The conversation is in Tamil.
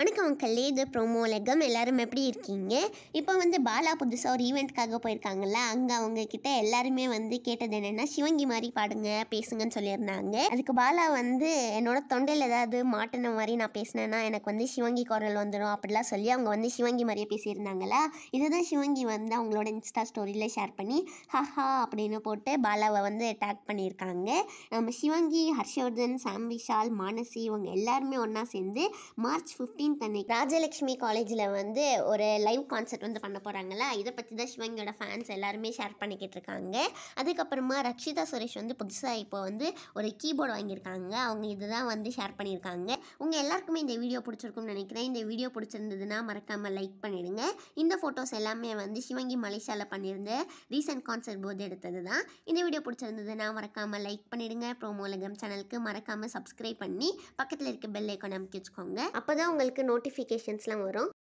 and அங்கிள் இது ப்ரோமோ லெகம் எல்லோரும் எப்படி இருக்கீங்க இப்போ வந்து பாலா புதுசாக ஒரு ஈவெண்ட்காக போயிருக்காங்கல்ல அங்கே அவங்க கிட்ட எல்லாருமே வந்து கேட்டது என்னென்னா சிவங்கி மாதிரி பாடுங்க பேசுங்கன்னு சொல்லியிருந்தாங்க அதுக்கு பாலா வந்து என்னோட தொண்டையில் ஏதாவது மாட்டின மாதிரி நான் பேசினேன்னா எனக்கு வந்து சிவங்கி குரல் வந்துடும் அப்படிலாம் சொல்லி அவங்க வந்து சிவங்கி மாதிரியே பேசியிருந்தாங்களா இதுதான் சிவங்கி வந்து அவங்களோட இன்ஸ்டா ஸ்டோரியில் ஷேர் பண்ணி ஹஹா அப்படின்னு போட்டு பாலாவை வந்து டேக் பண்ணியிருக்காங்க நம்ம சிவங்கி ஹர்ஷவர்தன் சாம் விஷால் மானசி இவங்க எல்லாருமே ஒன்றா சேர்ந்து மார்ச் ஃபிஃப்டீன் இன்னைக்கு ராஜலக்ஷ்மி காலேஜில் வந்து ஒரு லைவ் கான்சர்ட் வந்து பண்ண போகிறாங்களா இதை பற்றி தான் சிவங்கியோட ஃபேன்ஸ் எல்லாருமே ஷேர் பண்ணிக்கிட்டு இருக்காங்க அதுக்கப்புறமா ரக்ஷிதா சுரேஷ் வந்து புதுசாக இப்போ வந்து ஒரு கீபோர்டு வாங்கியிருக்காங்க அவங்க இதுதான் வந்து ஷேர் பண்ணியிருக்காங்க உங்கள் எல்லாருக்குமே இந்த வீடியோ பிடிச்சிருக்கும்னு நினைக்கிறேன் இந்த வீடியோ பிடிச்சிருந்ததுன்னா மறக்காமல் லைக் பண்ணிவிடுங்க இந்த ஃபோட்டோஸ் எல்லாமே வந்து சிவங்கி மலேசியாவில் பண்ணியிருந்த ரீசெண்ட் கான்சர்ட் போது எடுத்தது தான் இந்த வீடியோ பிடிச்சிருந்ததுன்னா மறக்காமல் லைக் பண்ணிவிடுங்க ப்ரோமோலகம் சேனலுக்கு மறக்காமல் சப்ஸ்கிரைப் பண்ணி பக்கத்தில் இருக்க பெல் ஐக்கான் அமைக்க வச்சுக்கோங்க அப்போ தான் உங்களுக்கு நோட்டிஃபிகேஷன்ஸ்லாம் வரும்